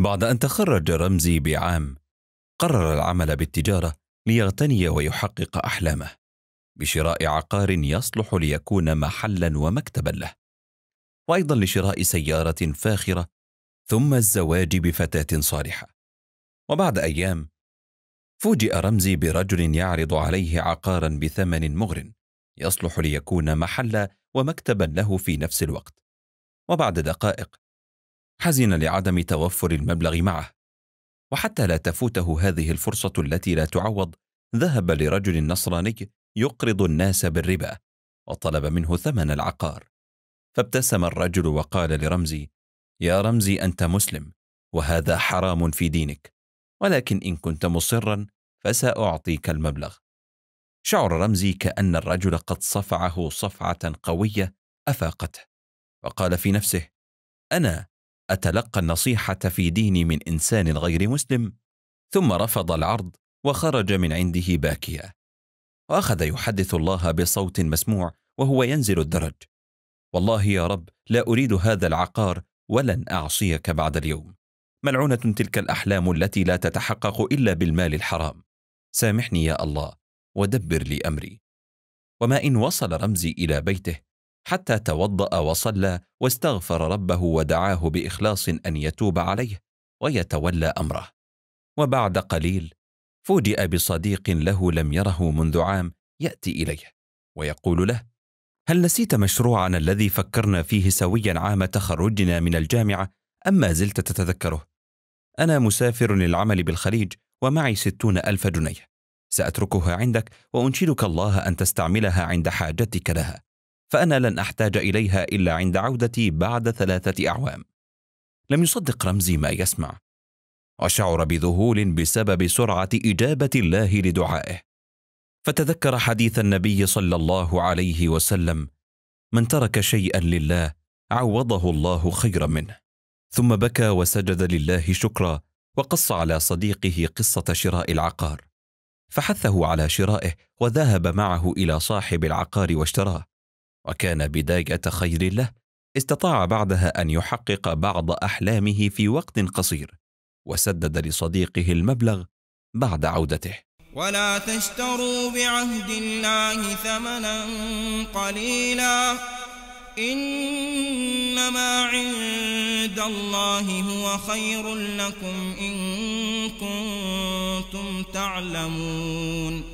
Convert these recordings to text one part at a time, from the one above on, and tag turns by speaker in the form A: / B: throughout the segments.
A: بعد أن تخرج رمزي بعام قرر العمل بالتجارة ليغتني ويحقق أحلامه بشراء عقار يصلح ليكون محلا ومكتبا له وأيضا لشراء سيارة فاخرة ثم الزواج بفتاة صالحة وبعد أيام فوجئ رمزي برجل يعرض عليه عقارا بثمن مغر يصلح ليكون محلا ومكتبا له في نفس الوقت وبعد دقائق حزن لعدم توفر المبلغ معه وحتى لا تفوته هذه الفرصه التي لا تعوض ذهب لرجل نصراني يقرض الناس بالربا وطلب منه ثمن العقار فابتسم الرجل وقال لرمزي يا رمزي انت مسلم وهذا حرام في دينك ولكن ان كنت مصرا فساعطيك المبلغ شعر رمزي كان الرجل قد صفعه صفعه قويه افاقته وقال في نفسه انا اتلقى النصيحه في ديني من انسان غير مسلم ثم رفض العرض وخرج من عنده باكيا واخذ يحدث الله بصوت مسموع وهو ينزل الدرج والله يا رب لا اريد هذا العقار ولن اعصيك بعد اليوم ملعونه تلك الاحلام التي لا تتحقق الا بالمال الحرام سامحني يا الله ودبر لي امري وما ان وصل رمزي الى بيته حتى توضأ وصلى واستغفر ربه ودعاه بإخلاص أن يتوب عليه ويتولى أمره. وبعد قليل فوجئ بصديق له لم يره منذ عام يأتي إليه ويقول له: هل نسيت مشروعنا الذي فكرنا فيه سويا عام تخرجنا من الجامعة أم ما زلت تتذكره؟ أنا مسافر للعمل بالخليج ومعي ستون ألف جنيه سأتركها عندك وأنشدك الله أن تستعملها عند حاجتك لها فأنا لن أحتاج إليها إلا عند عودتي بعد ثلاثة أعوام. لم يصدق رمزي ما يسمع، وشعر بذهول بسبب سرعة إجابة الله لدعائه. فتذكر حديث النبي صلى الله عليه وسلم: من ترك شيئا لله عوضه الله خيرا منه. ثم بكى وسجد لله شكرا وقص على صديقه قصة شراء العقار. فحثه على شرائه وذهب معه إلى صاحب العقار واشتراه. وكان بداية خير له استطاع بعدها أن يحقق بعض أحلامه في وقت قصير وسدد لصديقه المبلغ بعد عودته
B: ولا تشتروا بعهد الله ثمنا قليلا إنما عند الله هو خير لكم إن كنتم تعلمون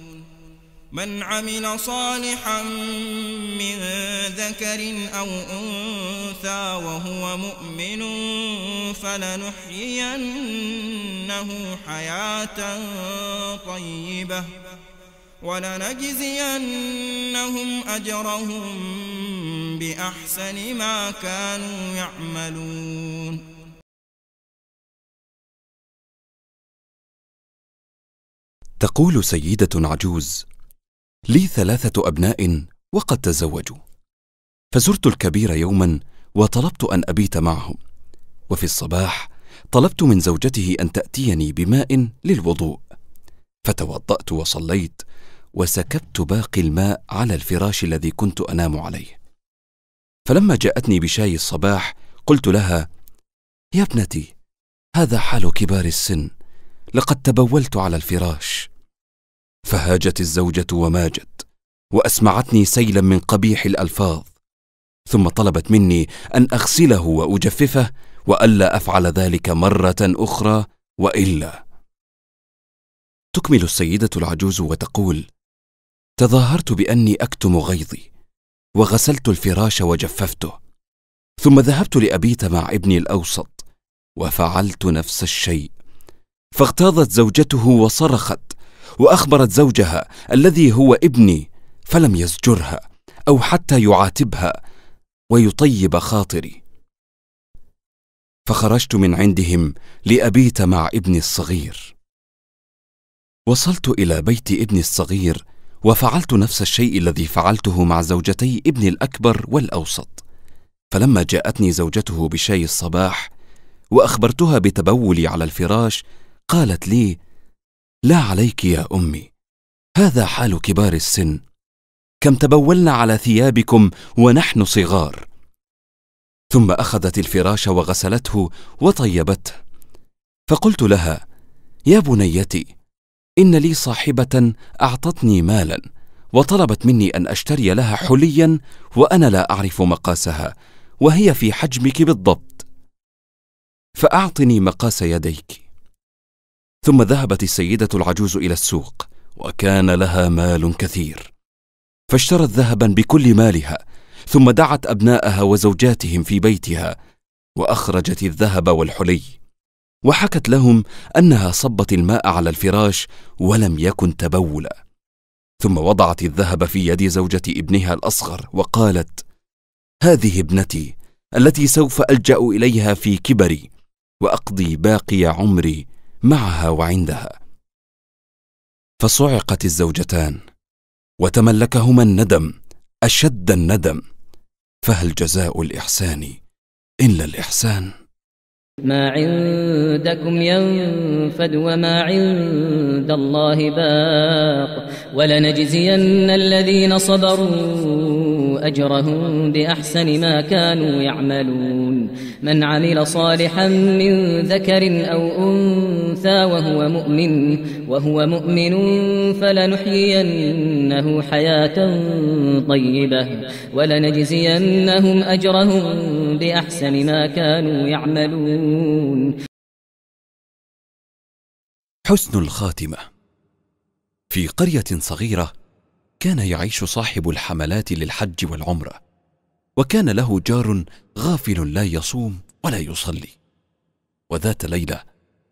B: من عمل صالحا من ذكر أو أنثى وهو مؤمن فلنحيينه حياة طيبة ولنجزينهم أجرهم بأحسن ما كانوا يعملون
A: تقول سيدة عجوز لي ثلاثة أبناء وقد تزوجوا فزرت الكبير يوما وطلبت أن أبيت معهم وفي الصباح طلبت من زوجته أن تأتيني بماء للوضوء فتوضأت وصليت وسكبت باقي الماء على الفراش الذي كنت أنام عليه فلما جاءتني بشاي الصباح قلت لها يا ابنتي هذا حال كبار السن لقد تبولت على الفراش فهاجت الزوجه وماجت واسمعتني سيلا من قبيح الالفاظ ثم طلبت مني ان اغسله واجففه والا افعل ذلك مره اخرى والا تكمل السيده العجوز وتقول تظاهرت باني اكتم غيظي وغسلت الفراش وجففته ثم ذهبت لابيت مع ابني الاوسط وفعلت نفس الشيء فاغتاظت زوجته وصرخت واخبرت زوجها الذي هو ابني فلم يزجرها او حتى يعاتبها ويطيب خاطري فخرجت من عندهم لابيت مع ابني الصغير وصلت الى بيت ابني الصغير وفعلت نفس الشيء الذي فعلته مع زوجتي ابني الاكبر والاوسط فلما جاءتني زوجته بشاي الصباح واخبرتها بتبولي على الفراش قالت لي لا عليك يا امي هذا حال كبار السن كم تبولنا على ثيابكم ونحن صغار ثم اخذت الفراش وغسلته وطيبته فقلت لها يا بنيتي ان لي صاحبه اعطتني مالا وطلبت مني ان اشتري لها حليا وانا لا اعرف مقاسها وهي في حجمك بالضبط فاعطني مقاس يديك ثم ذهبت السيدة العجوز إلى السوق وكان لها مال كثير فاشترت ذهبا بكل مالها ثم دعت أبناءها وزوجاتهم في بيتها وأخرجت الذهب والحلي وحكت لهم أنها صبت الماء على الفراش ولم يكن تبولا ثم وضعت الذهب في يد زوجة ابنها الأصغر وقالت هذه ابنتي التي سوف ألجأ إليها في كبري وأقضي باقي عمري معها وعندها فصعقت الزوجتان وتملكهما الندم اشد الندم فهل جزاء الاحسان الا الاحسان
B: ما عندكم ينفد وما عند الله باق ولنجزين الذين صبروا أجرهم بأحسن ما كانوا يعملون من عمل صالحا من ذكر أو أنثى وهو مؤمن وهو مؤمن فلنحيينه حياة طيبة ولنجزينهم أجرهم بأحسن ما كانوا يعملون
A: حسن الخاتمة في قرية صغيرة كان يعيش صاحب الحملات للحج والعمره وكان له جار غافل لا يصوم ولا يصلي وذات ليله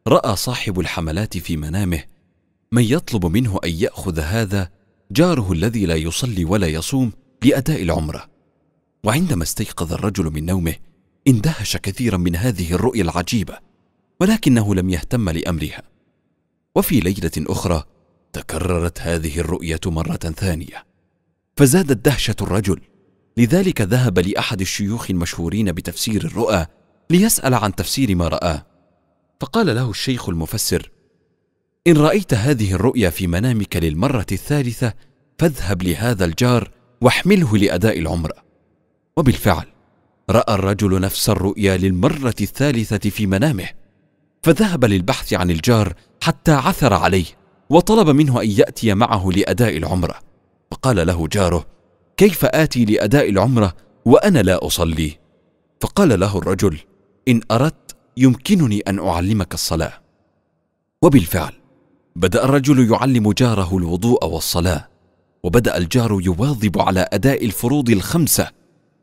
A: راى صاحب الحملات في منامه من يطلب منه ان ياخذ هذا جاره الذي لا يصلي ولا يصوم لاداء العمره وعندما استيقظ الرجل من نومه اندهش كثيرا من هذه الرؤيا العجيبه ولكنه لم يهتم لامرها وفي ليله اخرى تكررت هذه الرؤيه مره ثانيه فزادت دهشه الرجل لذلك ذهب لاحد الشيوخ المشهورين بتفسير الرؤى ليسال عن تفسير ما راه فقال له الشيخ المفسر ان رايت هذه الرؤيا في منامك للمره الثالثه فاذهب لهذا الجار واحمله لاداء العمره وبالفعل راى الرجل نفس الرؤيا للمره الثالثه في منامه فذهب للبحث عن الجار حتى عثر عليه وطلب منه أن يأتي معه لأداء العمرة فقال له جاره كيف آتي لأداء العمرة وأنا لا أصلي فقال له الرجل إن أردت يمكنني أن أعلمك الصلاة وبالفعل بدأ الرجل يعلم جاره الوضوء والصلاة وبدأ الجار يواظب على أداء الفروض الخمسة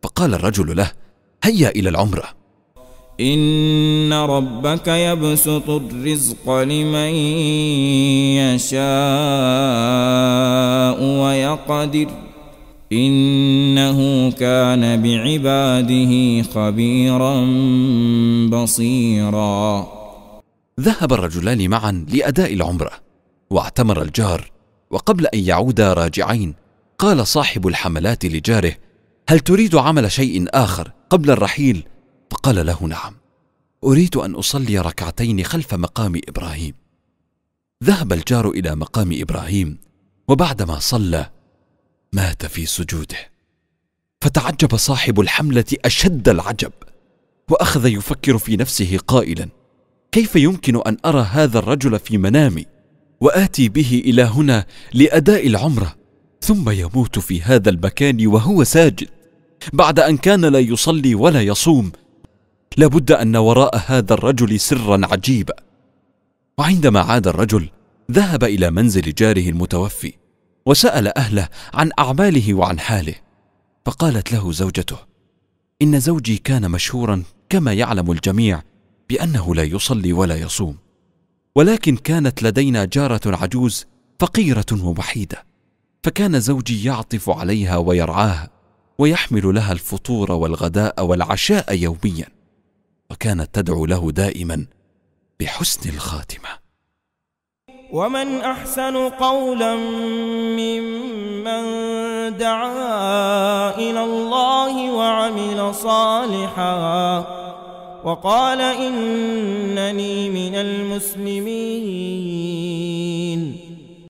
A: فقال الرجل له هيا إلى العمرة
B: إن ربك يبسط الرزق لمن يشاء ويقدر إنه كان بعباده
A: خبيرا بصيرا ذهب الرجلان معا لأداء العمرة واعتمر الجار وقبل أن يعودا راجعين قال صاحب الحملات لجاره هل تريد عمل شيء آخر قبل الرحيل؟ فقال له نعم اريد ان اصلي ركعتين خلف مقام ابراهيم ذهب الجار الى مقام ابراهيم وبعدما صلى مات في سجوده فتعجب صاحب الحمله اشد العجب واخذ يفكر في نفسه قائلا كيف يمكن ان ارى هذا الرجل في منامي واتي به الى هنا لاداء العمره ثم يموت في هذا المكان وهو ساجد بعد ان كان لا يصلي ولا يصوم لابد ان وراء هذا الرجل سرا عجيبا وعندما عاد الرجل ذهب الى منزل جاره المتوفي وسال اهله عن اعماله وعن حاله فقالت له زوجته ان زوجي كان مشهورا كما يعلم الجميع بانه لا يصلي ولا يصوم ولكن كانت لدينا جاره عجوز فقيره ووحيده فكان زوجي يعطف عليها ويرعاها ويحمل لها الفطور والغداء والعشاء يوميا وكانت تدعو له دائما بحسن الخاتمه
B: ومن احسن قولا ممن دعا الى الله وعمل صالحا وقال انني من المسلمين